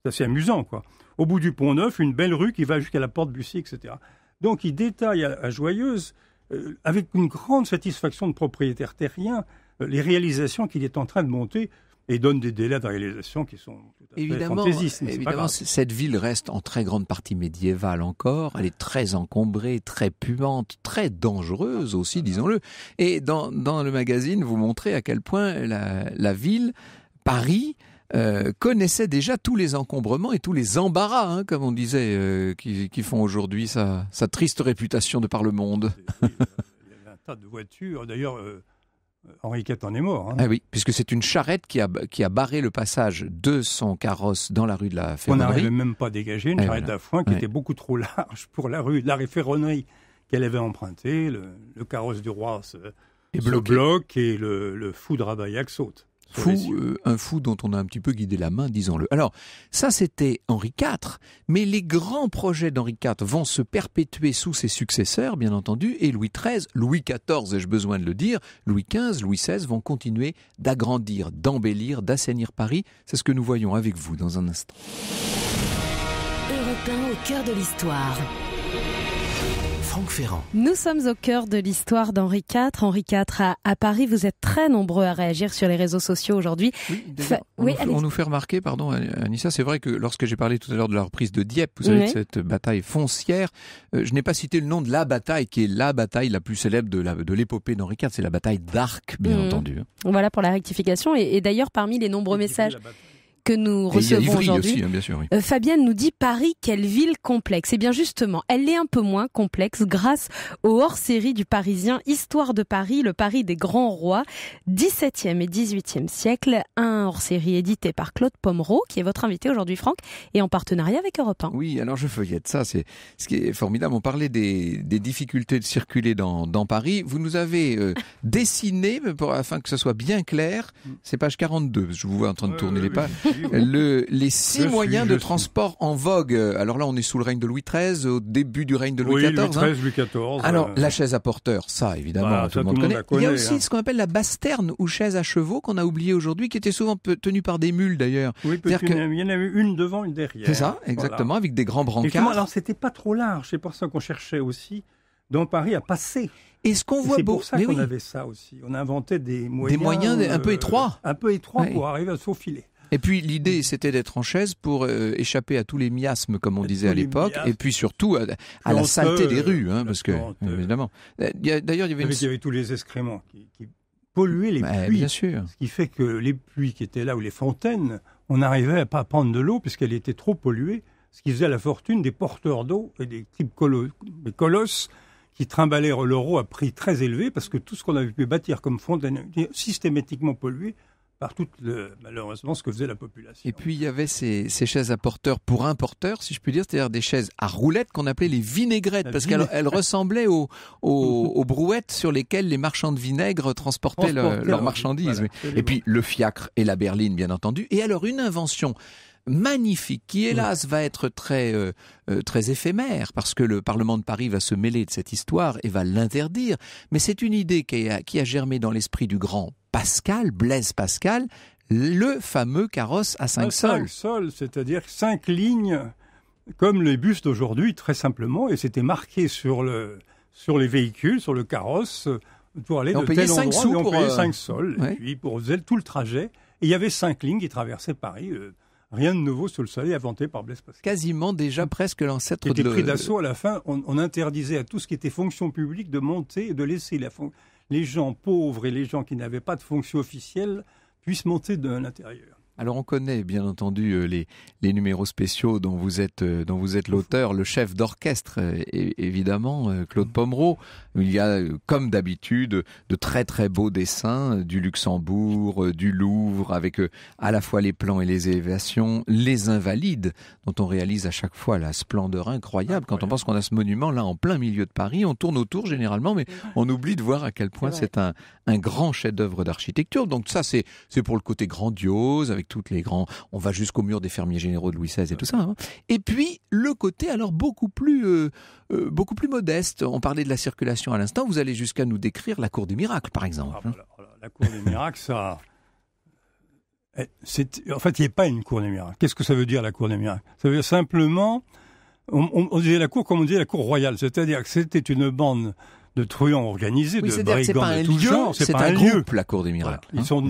C'est assez amusant, quoi. Au bout du pont Neuf, une belle rue qui va jusqu'à la porte Bussy, etc. Donc il détaille à, Joyeuse, euh, avec une grande satisfaction de propriétaire terrien, euh, les réalisations qu'il est en train de monter et donne des délais de réalisation qui sont tout à fait fantaisistes. Évidemment, cette ville reste en très grande partie médiévale encore. Elle est très encombrée, très puante, très dangereuse aussi, disons-le. Et dans, dans, le magazine, vous montrez à quel point la, ville, Paris, euh, connaissait déjà tous les encombrements et tous les embarras, hein, comme on disait, euh, qui, qui, font aujourd'hui sa, sa, triste réputation de par le monde. Il y avait un tas de voitures, d'ailleurs. Euh, euh, Henri en est mort. Hein. Ah oui, puisque c'est une charrette qui a, barré le passage de son carrosse dans la rue de la Ferronnerie. On n'arrivait même pas dégagé une charrette à foin qui était beaucoup trop large pour la rue de la Ferronnerie qu'elle avait empruntée. Le, carrosse du roi se, et bloque et le, le fou de saute fou, euh, un fou dont on a un petit peu guidé la main, disons-le. Alors, ça c'était Henri IV, mais les grands projets d'Henri IV vont se perpétuer sous ses successeurs, bien entendu, et Louis XIII, Louis XIV, ai-je besoin de le dire, Louis XV, Louis XVI vont continuer d'agrandir, d'embellir, d'assainir Paris. C'est ce que nous voyons avec vous dans un instant. au cœur de l'histoire. Franck Ferrand. Nous sommes au cœur de l'histoire d'Henri IV. Henri IV à, Paris, vous êtes très nombreux à réagir sur les réseaux sociaux aujourd'hui. Oui, on, nous, fait remarquer, pardon Anissa, c'est vrai que lorsque j'ai parlé tout à l'heure de la reprise de Dieppe, vous savez, cette bataille foncière, euh, je n'ai pas cité le nom de la bataille qui est la bataille la plus célèbre de l'épopée d'Henri IV, c'est la bataille d'Arc, bien mhm. entendu. Voilà pour la rectification. et d'ailleurs, parmi les nombreux messages que nous recevons aujourd'hui. Hein, euh, Fabienne nous dit Paris, quelle ville complexe. Et eh bien justement, elle est un peu moins complexe grâce au hors-série du Parisien Histoire de Paris, le Paris des grands rois, 17e et 18e siècle, un hors-série édité par Claude Pomereau, qui est votre invité aujourd'hui Franck, et en partenariat avec Europe 1. Oui, alors je feuillette ça, c'est ce qui est formidable. On parlait des, difficultés de circuler dans, Paris. Vous nous avez euh, dessiné, pour, afin que ce soit bien clair, c'est page 42, je vous vois en train de tourner les pages. Le, les six moyens de transport en vogue. Alors là, on est sous le règne de Louis XIII, au début du règne de Louis XIV. Louis XIII, hein. Louis XIV. Alors, euh, la chaise à porteur, ça, évidemment, bah, tout, le monde connaît. Il y a aussi hein. ce qu'on appelle la basterne ou chaise à chevaux qu'on a oublié aujourd'hui, qui était souvent tenue par des mules d'ailleurs. Oui, parce il y en avait une devant, une derrière. C'est ça, exactement, avec des grands brancards. alors, c'était pas trop large. C'est pour ça qu'on cherchait aussi dans Paris à passer. Et ce qu'on voit C'est pour ça qu'on avait ça aussi. On inventait des moyens, des moyens un peu euh, étroits, un peu étroits pour arriver à se faufiler. Et puis l'idée, c'était d'être en chaise pour euh, échapper à tous les miasmes, comme on disait à l'époque, et puis surtout à, la saleté des rues, hein, parce que évidemment. Euh, d'ailleurs, il y avait, tous les excréments qui, polluaient les bien sûr. ce qui fait que les pluies qui étaient là ou les fontaines, on n'arrivait à pas prendre de l'eau puisqu'elle était trop polluée, ce qui faisait la fortune des porteurs d'eau et des types colosses qui trimballèrent l'euro à prix très élevé parce que tout ce qu'on avait pu bâtir comme fontaine systématiquement pollué par le, malheureusement, ce que faisait la population. Et puis, il y avait ces, chaises à porteurs pour importeurs, si je puis dire, c'est-à-dire des chaises à roulettes qu'on appelait les vinaigrettes, parce qu'elles ressemblaient aux, brouettes sur lesquelles les marchands de vinaigre transportaient, leurs marchandises. et puis, le fiacre et la berline, bien entendu. Et alors, une invention magnifique qui, hélas, va être très, euh, euh, très éphémère parce que le Parlement de Paris va se mêler de cette histoire et va l'interdire. Mais c'est une idée qui a, qui a germé dans l'esprit du grand Pascal, Blaise Pascal, le fameux carrosse à cinq sols. sols, c'est-à-dire cinq lignes comme les bus d'aujourd'hui, très simplement, et c'était marqué sur, le, sur les véhicules, sur le carrosse, pour aller de tel endroit, sous et pour 5 euh, sols, et puis pour faire tout le trajet. Et il y avait cinq lignes qui traversaient Paris, Rien de nouveau sur le soleil inventé par Blaise Pascal. Quasiment déjà presque l'ancêtre de... Il était pris d'assaut à la fin. On, interdisait à tout ce qui était fonction publique de monter et de laisser les gens pauvres et les gens qui n'avaient pas de fonction officielle puissent monter de l'intérieur. Alors on connaît bien entendu euh, les, les numéros spéciaux dont vous êtes, euh, dont vous êtes l'auteur, le chef d'orchestre euh, évidemment, Claude mm. Pomereau. Il y a comme d'habitude de très très beaux dessins du Luxembourg, du Louvre, avec à la fois les plans et les élévations, les invalides dont on réalise à chaque fois la splendeur incroyable. Quand on pense qu'on a ce monument là en plein milieu de Paris, on tourne autour généralement, mais on oublie de voir à quel point c'est un, un grand chef-d'œuvre d'architecture. Donc ça c'est pour le côté grandiose. Avec toutes les grands. On va jusqu'au mur des fermiers généraux de Louis XVI et tout ça. Hein. Et puis le côté alors beaucoup plus euh, euh, beaucoup plus modeste. On parlait de la circulation à l'instant. Vous allez jusqu'à nous décrire la cour des miracles, par ah, exemple. Hein. la, cour des miracles, ça. Euh, c'est, en fait, il n'y a pas une cour des miracles. Qu'est-ce que ça veut dire la cour des miracles Ça veut dire simplement, on, disait la cour comme on disait la cour royale, c'est-à-dire que c'était une bande de truands organisés, de brigands de tout C'est un, groupe, la Cour des miracles. Ils hein, sont,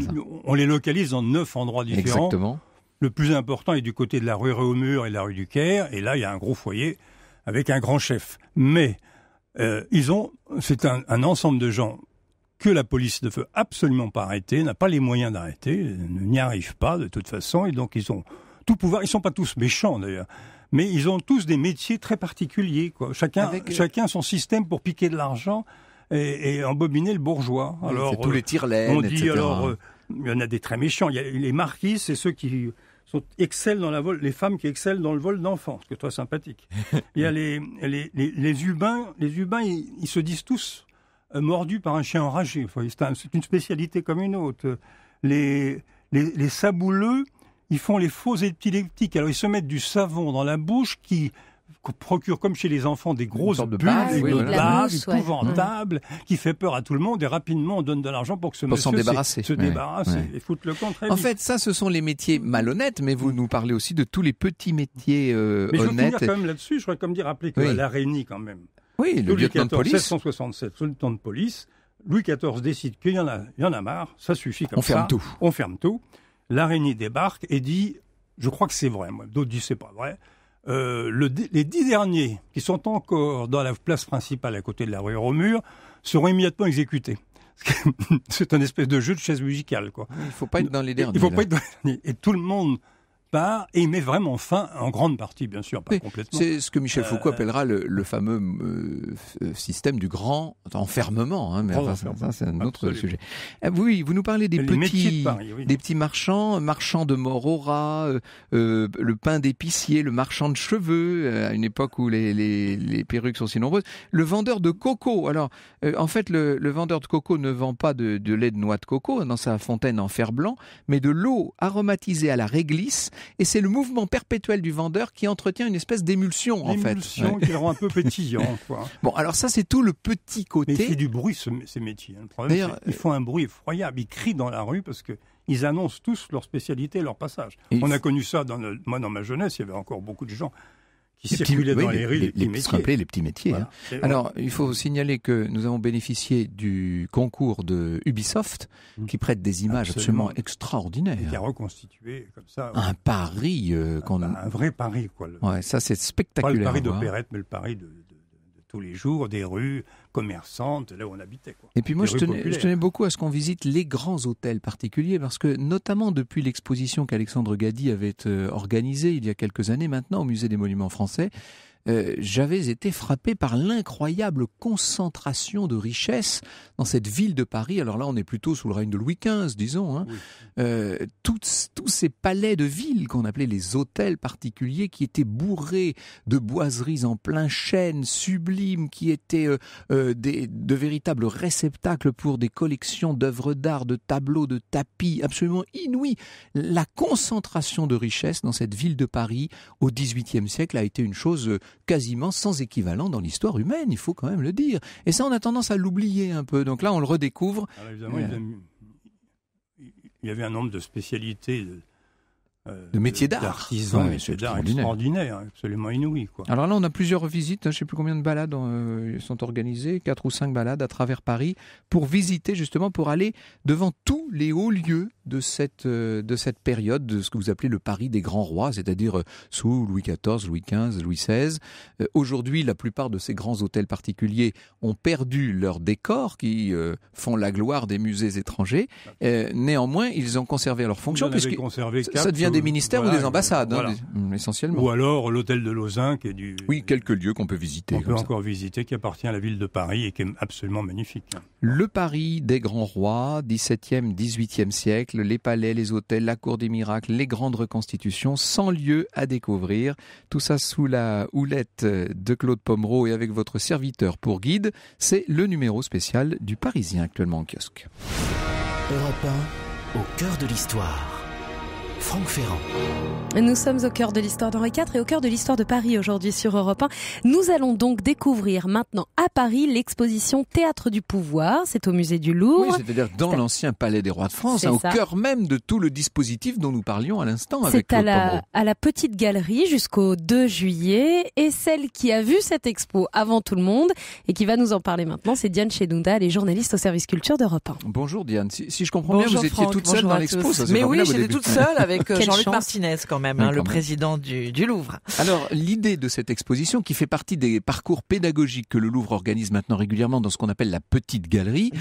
on les localise dans neuf endroits différents. Exactement. Le plus important est du côté de la rue Réaumur et de la rue du Caire. Et là, il y a un gros foyer avec un grand chef. Mais euh, ils ont, c'est un, ensemble de gens que la police ne veut absolument pas arrêter, n'a pas les moyens d'arrêter, n'y arrive pas de toute façon, et donc ils ont tout pouvoir. Ils sont pas tous méchants d'ailleurs mais ils ont tous des métiers très particuliers. Quoi. Chacun, Avec... Euh, chacun son système pour piquer de l'argent et, et, embobiner le bourgeois. Alors c'est tous les euh, tire On dit alors, euh, il y en a des très méchants. Il y a les marquises, c'est ceux qui sont excellent dans la vol, les femmes qui excellent dans le vol d'enfants, ce toi sympathique. Il y a les, les, les, les les ils, se disent tous mordus par un chien enragé. c'est, une spécialité comme une autre. Les, les, les sabouleux, ils font les faux épileptiques. Alors ils se mettent du savon dans la bouche qui procure, comme chez les enfants, des grosses de bulles base, qui fait peur à tout le monde et rapidement on donne de l'argent pour que ce monsieur se débarrasse et foute le camp En fait, ça, ce sont les métiers malhonnêtes, mais vous nous parlez aussi de tous les petits métiers honnêtes. Euh, mais honnêtes. Je veux quand même là-dessus, je voudrais comme dire, rappeler que la Réunie, quand même. Oui, le Louis de police. le temps de police. Louis XIV décide qu'il y, en a, il y en a marre, ça suffit comme ça. On ferme tout. On ferme tout l'araignée débarque et dit Je crois que c'est vrai, moi. D'autres disent C'est pas vrai. Euh, les dix derniers qui sont encore dans la place principale à côté de la rue Romur seront immédiatement exécutés. C'est un espèce de jeu de chaise musicale, quoi. Il faut pas être dans les derniers. Il faut pas être dans les derniers. Et tout le monde part et met vraiment fin, en grande partie bien sûr, pas complètement. C'est ce que Michel euh, Foucault appellera le, fameux euh, système du grand enfermement. Hein, mais ça, c'est un autre sujet. Ah, oui, vous nous parlez des petits, des petits marchands, euh, marchands de Morora, le pain d'épicier, le marchand de cheveux, à une époque où les, perruques sont si nombreuses, le vendeur de coco. Alors, en fait, le, vendeur de coco ne vend pas de lait de noix de coco hein, dans sa fontaine en fer blanc, mais de l'eau aromatisée à la réglisse et c'est le mouvement perpétuel du vendeur qui entretient une espèce d'émulsion en fait. Émulsion qui rend un peu pétillant. Quoi. Bon, alors ça c'est tout le petit côté. Mais il du bruit ces métiers. Hein. Le ils font un bruit effroyable, ils crient dans la rue parce qu'ils annoncent tous leur spécialité, leur passage. on a connu ça moi dans ma jeunesse, il y avait encore beaucoup de gens qui les circulaient dans les rues, les, les petits métiers. Hein. Alors, il faut signaler que nous avons bénéficié du concours de Ubisoft, mmh. qui prête des images absolument, extraordinaires. qui a reconstitué comme ça un Paris euh, qu'on un, un vrai Paris quoi. Ouais, ça c'est spectaculaire. Pas le Paris d'opérette, mais le Paris de tous les jours des rues commerçantes, là où on habitait. Et puis moi, je tenais, je tenais, beaucoup à ce qu'on visite les grands hôtels particuliers, parce que notamment depuis l'exposition qu'Alexandre Gadi avait euh, organisée il y a quelques années maintenant au Musée des Monuments Français, euh, j'avais été frappé par l'incroyable concentration de richesses dans cette ville de Paris. Alors là, on est plutôt sous le règne de Louis XV, disons. Hein. Euh, tous, ces palais de ville qu'on appelait les hôtels particuliers, qui étaient bourrés de boiseries en plein chêne, sublimes, qui étaient euh, des, de véritables réceptacles pour des collections d'œuvres d'art, de tableaux, de tapis, absolument inouïs. La concentration de richesses dans cette ville de Paris au XVIIIe siècle a été une chose quasiment sans équivalent dans l'histoire humaine, il faut quand même le dire. Et ça, on a tendance à l'oublier un peu. Donc là, on le redécouvre. Alors, évidemment, il y avait un nombre de spécialités. De... Euh, métiers d'art. D'artisan, c'est extraordinaire. absolument inouï. Alors là, on a plusieurs visites, hein, je ne sais plus combien de balades euh, sont organisées, quatre ou cinq balades à travers Paris, pour visiter justement, pour aller devant tous les hauts lieux de cette, euh, de cette période, de ce que vous appelez le Paris des grands rois, c'est-à-dire euh, sous Louis XIV, Louis XV, Louis XVI. Euh, aujourd'hui, la plupart de ces grands hôtels particuliers ont perdu leurs décors qui font la gloire des musées étrangers. néanmoins, ils ont conservé leur fonction puisque ça devient des ministères ou des ambassades, hein, essentiellement. Ou alors l'hôtel de Lausanne qui est du... Oui, quelques lieux qu'on peut visiter. On peut encore visiter, qui appartient à la ville de Paris et qui est absolument magnifique. Le Paris des grands rois, 17e, 18 siècle les palais, les hôtels, la cour des miracles, les grandes reconstitutions, sans lieu à découvrir. Tout ça sous la houlette de Claude Pomereau et avec votre serviteur pour guide. C'est le numéro spécial du Parisien actuellement en kiosque. Europe 1, au cœur de l'histoire. Franck Ferrand. Nous sommes au cœur de l'histoire d'Henri IV et au cœur de l'histoire de Paris aujourd'hui sur Europe 1. Nous allons donc découvrir maintenant à Paris l'exposition Théâtre du pouvoir. C'est au musée du Louvre. Oui, c'est-à-dire dans l'ancien palais des rois de France, hein, au cœur même de tout le dispositif dont nous parlions à l'instant. C'est à la, petite galerie jusqu'au 2 juillet. Et celle qui a vu cette expo avant tout le monde et qui va nous en parler maintenant, c'est Diane Chedunda, elle est journaliste au service culture d'Europe 1. Bonjour Diane. Si, je comprends bien, vous étiez toute seule dans l'expo. Mais oui, j'étais toute seule avec euh, Jean-Luc Martinez quand même, hein, le président du, du, Louvre. Alors l'idée de cette exposition qui fait partie des parcours pédagogiques que le Louvre organise maintenant régulièrement dans ce qu'on appelle la petite galerie.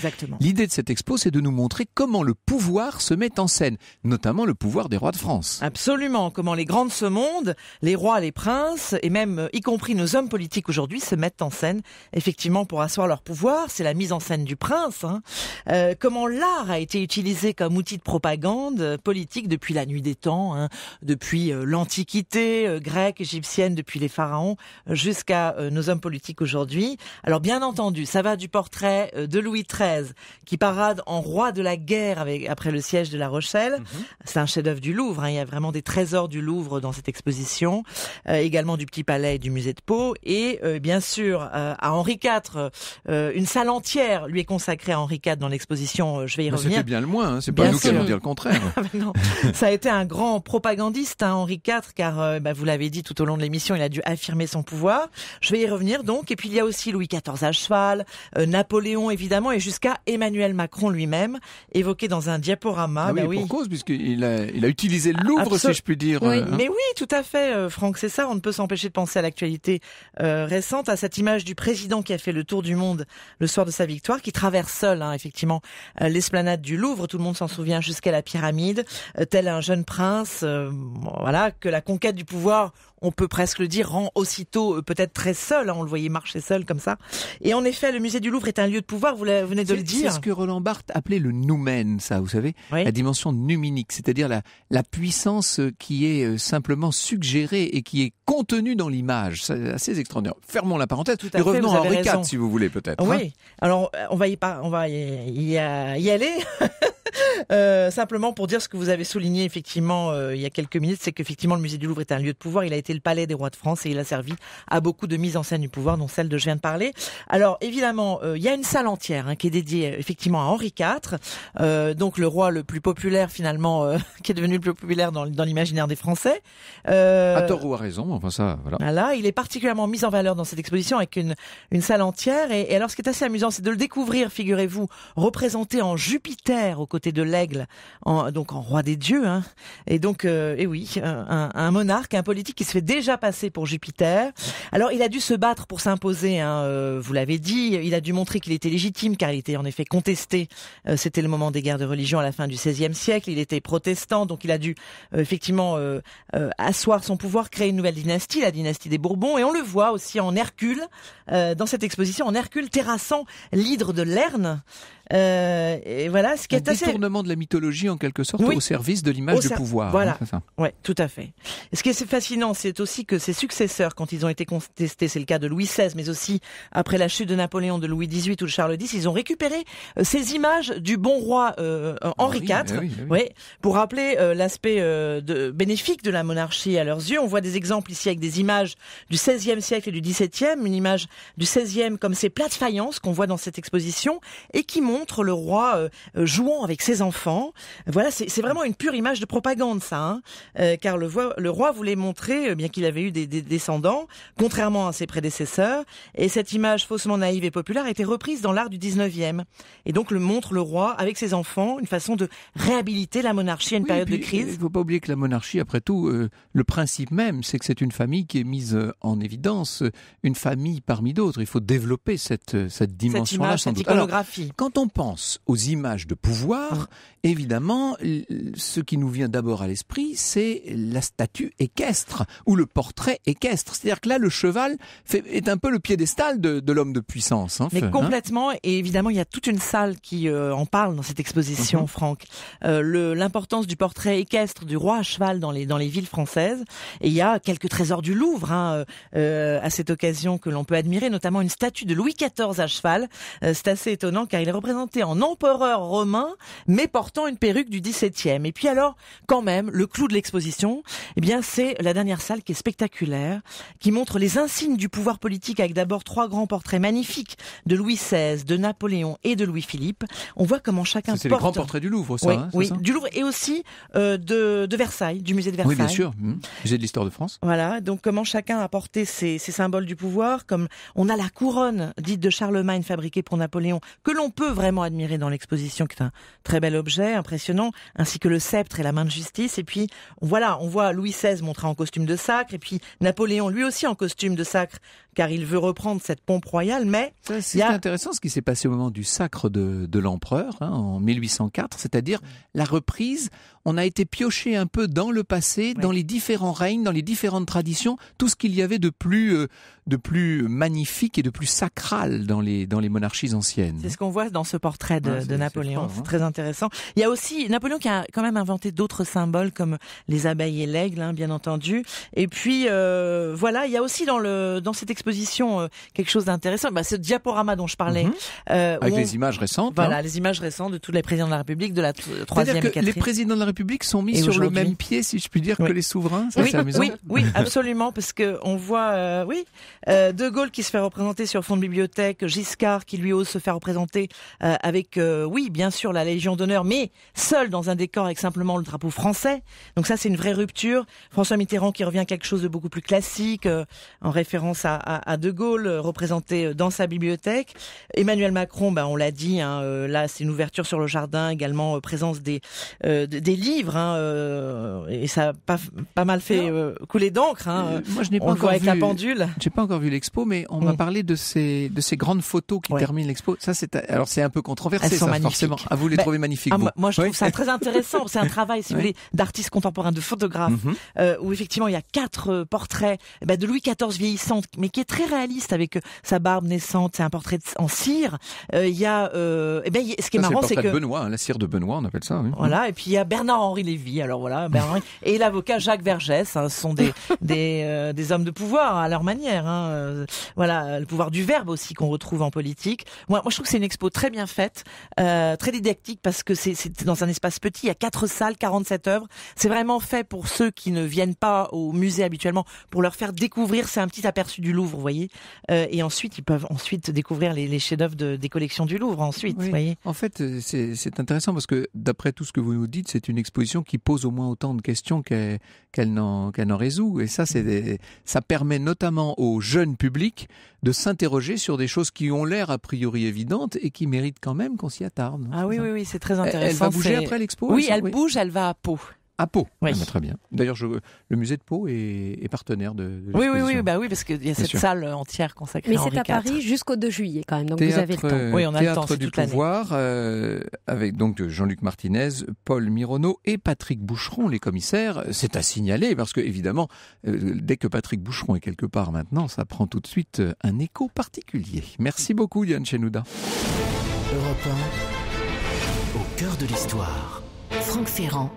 L'idée de cette expo, c'est de nous montrer comment le pouvoir se met en scène, notamment le pouvoir des rois de France. Absolument, comment les grands de ce monde, les rois, les princes et même euh, y compris nos hommes politiques aujourd'hui se mettent en scène effectivement pour asseoir leur pouvoir. C'est la mise en scène du prince. Hein. Euh, comment l'art a été utilisé comme outil de propagande euh, politique depuis la nuit des temps, hein, depuis euh, l'Antiquité euh, grecque, égyptienne, depuis les pharaons, euh, jusqu'à nos hommes politiques aujourd'hui. Alors bien entendu, ça va du portrait de Louis XIII, qui parade en roi de la guerre avec, après le siège de La Rochelle. Mhm. C'est un chef-d'œuvre du Louvre, hein, il y a vraiment des trésors du Louvre dans cette exposition, également du Petit Palais et du Musée de Pau, et bien sûr à Henri IV, une salle entière lui est consacrée à Henri IV dans l'exposition, je vais y revenir. C'était bien le moins, hein. c'est pas nous qui allons dire le contraire. Ah, non, ça a un grand propagandiste, hein, Henri IV, car euh, bah, vous l'avez dit tout au long de l'émission, il a dû affirmer son pouvoir. Je vais y revenir donc. Et puis il y a aussi Louis XIV à cheval, euh, Napoléon évidemment, et jusqu'à Emmanuel Macron lui-même, évoqué dans un diaporama. Ah bah puisqu'il a, il a utilisé le Louvre, si je puis dire. Oui. Mais oui, tout à fait, euh, Franck, c'est ça. On ne peut s'empêcher de penser à l'actualité récente, à cette image du président qui a fait le tour du monde le soir de sa victoire, qui traverse seul, hein, effectivement, l'esplanade du Louvre. Tout le monde s'en souvient jusqu'à la pyramide, tel un jeune prince, euh, voilà, que la conquête du pouvoir, on peut presque le dire, rend aussitôt euh, peut-être très seul. Hein, on le voyait marcher seul comme ça. Et en effet, le musée du Louvre est un lieu de pouvoir, vous, venez de le dire. C'est ce que Roland Barthes appelait le noumen, ça, vous savez, la dimension numinique, c'est-à-dire la, la puissance euh, qui est euh, simplement suggérée et qui est contenue dans l'image. C'est assez extraordinaire. Fermons la parenthèse et revenons à Henri IV, si vous voulez, peut-être. Oui, hein. alors on va y, pas, on va y, aller. simplement pour dire ce que vous avez souligné effectivement il y a quelques minutes, c'est qu'effectivement le musée du Louvre est un lieu de pouvoir. Il a été le palais des rois de France et il a servi à beaucoup de mises en scène du pouvoir, dont celle de je viens de parler. Alors évidemment, euh, il y a une salle entière hein, qui est dédiée euh, effectivement à Henri IV, euh, donc le roi le plus populaire finalement, euh, qui est devenu le plus populaire dans, l'imaginaire des Français. à tort ou à raison, enfin ça, voilà. Voilà, il est particulièrement mis en valeur dans cette exposition avec une, une salle entière. Et, alors ce qui est assez amusant, c'est de le découvrir, figurez-vous, représenté en Jupiter aux côtés de l'aigle, en, donc en roi des dieux. Hein. Et donc, et oui, un, un monarque, un politique qui se fait déjà passé pour Jupiter. Alors il a dû se battre pour s'imposer, hein, euh, vous l'avez dit, il a dû montrer qu'il était légitime car il était en effet contesté. Euh, c'était le moment des guerres de religion à la fin du XVIe siècle, il était protestant, donc il a dû euh, effectivement asseoir son pouvoir, créer une nouvelle dynastie, la dynastie des Bourbons, et on le voit aussi en Hercule, dans cette exposition, en Hercule terrassant l'hydre de Lerne. Euh, et voilà, ce qui un est assez. détournement de la mythologie en quelque sorte au service de l'image du pouvoir. Hein, voilà. Ouais, tout à fait. ce qui est fascinant, c'est aussi que ses successeurs, quand ils ont été contestés, c'est le cas de Louis XVI, mais aussi après la chute de Napoléon, de Louis XVIII ou de Charles X, ils ont récupéré euh, ces images du bon roi euh, Henri IV, oui, bah bah pour rappeler l'aspect de, bénéfique de la monarchie à leurs yeux. On voit des exemples ici avec des images du XVIe siècle et du XVIIe, une image du XVIe comme ces plates de faïence qu'on voit dans cette exposition et qui montrent montre le roi euh, euh, jouant avec ses enfants. Voilà, c'est vraiment une pure image de propagande, ça, hein. euh, car le, roi voulait montrer, bien qu'il avait eu des, descendants, contrairement à ses prédécesseurs, et cette image faussement naïve et populaire a été reprise dans l'art du 19e. Et donc le montre le roi avec ses enfants, une façon de réhabiliter la monarchie à une période de crise. Il ne faut pas oublier que la monarchie, après tout, le principe même, c'est que c'est une famille qui est mise en évidence, une famille parmi d'autres. Il faut développer cette, cette dimension-là. Cette, image, quand on pense aux images de pouvoir, évidemment, ce qui nous vient d'abord à l'esprit, c'est la statue équestre ou le portrait équestre. C'est-à-dire que là, le cheval est un peu le piédestal de, l'homme de puissance. Hein, Mais hein. complètement, et évidemment, il y a toute une salle qui euh, en parle dans cette exposition, mhm. Franck. Euh, l'importance du portrait équestre du roi à cheval dans les, dans les villes françaises. Et il y a quelques trésors du Louvre hein, euh, à cette occasion que l'on peut admirer, notamment une statue de Louis XIV à cheval. c'est assez étonnant car il représente en empereur romain, mais portant une perruque du 17 Et puis alors, quand même, le clou de l'exposition, eh bien, c'est la dernière salle qui est spectaculaire, qui montre les insignes du pouvoir politique avec d'abord trois grands portraits magnifiques de Louis XVI, de Napoléon et de Louis-Philippe. On voit comment chacun C'est les grands portraits du Louvre, ça. Oui, hein, du Louvre et aussi euh, de, Versailles, du musée de Versailles. Oui, bien sûr. Hum. Musée de l'histoire de France. Voilà. Donc, comment chacun a porté ses, ses symboles du pouvoir, comme on a la couronne dite de Charlemagne fabriquée pour Napoléon, que l'on peut vraiment admiré dans l'exposition, qui est un très bel objet, impressionnant, ainsi que le sceptre et la main de justice. Et puis, voilà, on voit Louis XVI montré en costume de sacre, et puis Napoléon, lui aussi en costume de sacre, car il veut reprendre cette pompe royale, mais... C'est a... intéressant ce qui s'est passé au moment du sacre de, l'empereur, hein, en 1804, c'est-à-dire la reprise. On a été pioché un peu dans le passé, dans les différents règnes, dans les différentes traditions, tout ce qu'il y avait de plus, euh, de plus magnifique et de plus sacral dans les, dans les monarchies anciennes. C'est ce qu'on voit dans ce portrait de, Napoléon, c'est hein. très intéressant. Il y a aussi Napoléon qui a quand même inventé d'autres symboles comme les abeilles et l'aigle, hein, bien entendu. Et puis, euh, voilà, il y a aussi dans, le, dans cette exposition euh, quelque chose d'intéressant. Bah, ce diaporama dont je parlais. Mhm. Euh, avec les images récentes. Voilà, hein. les images récentes de tous les présidents de la République, de la euh, troisième quatrième. Les présidents de la République sont mis sur le même pied, si je puis dire, que les souverains. Ça, oui, oui, oui, absolument, parce que on voit, oui, De Gaulle qui se fait représenter sur fond de bibliothèque, Giscard qui lui ose se faire représenter avec, oui, bien sûr, la Légion d'honneur, mais seul dans un décor avec simplement le drapeau français. Donc ça, c'est une vraie rupture. François Mitterrand qui revient à quelque chose de beaucoup plus classique, en référence à à, De Gaulle euh, représenté euh, dans sa bibliothèque. Emmanuel Macron, ben, on l'a dit, hein, euh, là c'est une ouverture sur le jardin, également présence des, des livres, hein, et ça a pas, pas mal fait couler d'encre. Hein, moi je n'ai pas, encore avec vu, la pendule. J'ai pas encore vu l'expo, mais on m'a mm. parlé de ces, de ces grandes photos qui terminent l'expo. Ça c'est alors c'est un peu controversé, ça, forcément. À ah, vous les trouver ben, trouvez magnifiques. Ah, moi je trouve ça très intéressant. C'est un travail, si vous voulez, d'artistes contemporains, de photographes, mm-hmm. où effectivement il y a quatre portraits eh ben, de Louis XIV vieillissant, mais qui très réaliste avec euh, sa barbe naissante. C'est un portrait en cire. Euh, euh, eh ben, il y a, ce qui est marrant, c'est que Benoît, hein, la cire de Benoît, on appelle ça. Voilà. Et puis il y a Bernard Henri Lévy. Alors voilà, Bernard et l'avocat Jacques Vergès. Hein, sont des des, des, hommes de pouvoir à leur manière. Hein. Voilà, le pouvoir du verbe aussi qu'on retrouve en politique. Moi, moi, je trouve que c'est une expo très bien faite, très didactique parce que c'est dans un espace petit. Il y a quatre salles, 47 œuvres. C'est vraiment fait pour ceux qui ne viennent pas au musée habituellement, pour leur faire découvrir. C'est un petit aperçu du Louvre vous voyez. Euh, et ensuite, ils peuvent ensuite découvrir les, chefs-d'œuvre des collections du Louvre. Ensuite, voyez. En fait, euh, c'est intéressant parce que d'après tout ce que vous nous dites, c'est une exposition qui pose au moins autant de questions qu'elle n'en résout. Et ça, ça permet notamment au jeune public de s'interroger sur des choses qui ont l'air a priori évidentes et qui méritent quand même qu'on s'y attarde. Ah oui, oui, oui, c'est très intéressant. Elle, va bouger après l'expo. Oui, elle, bouge, elle va à peau à Pau. Oui. Ah, bah, très bien. D'ailleurs, le musée de Pau est, partenaire de. oui, oui, oui, bah oui, parce qu'il y a cette salle entière consacrée. à Mais c'est à Paris jusqu'au 2 juillet quand même, donc vous avez le temps. Oui, on a théâtre le temps, du pouvoir euh, avec donc euh, Jean-Luc Martinez, Paul Mironneau et Patrick Boucheron, les commissaires. C'est à signaler parce que évidemment, euh, dès que Patrick Boucheron est quelque part maintenant, ça prend tout de suite un écho particulier. Merci beaucoup, Yann Chenouda. Europe 1, au cœur de l'histoire. Franck Ferrand.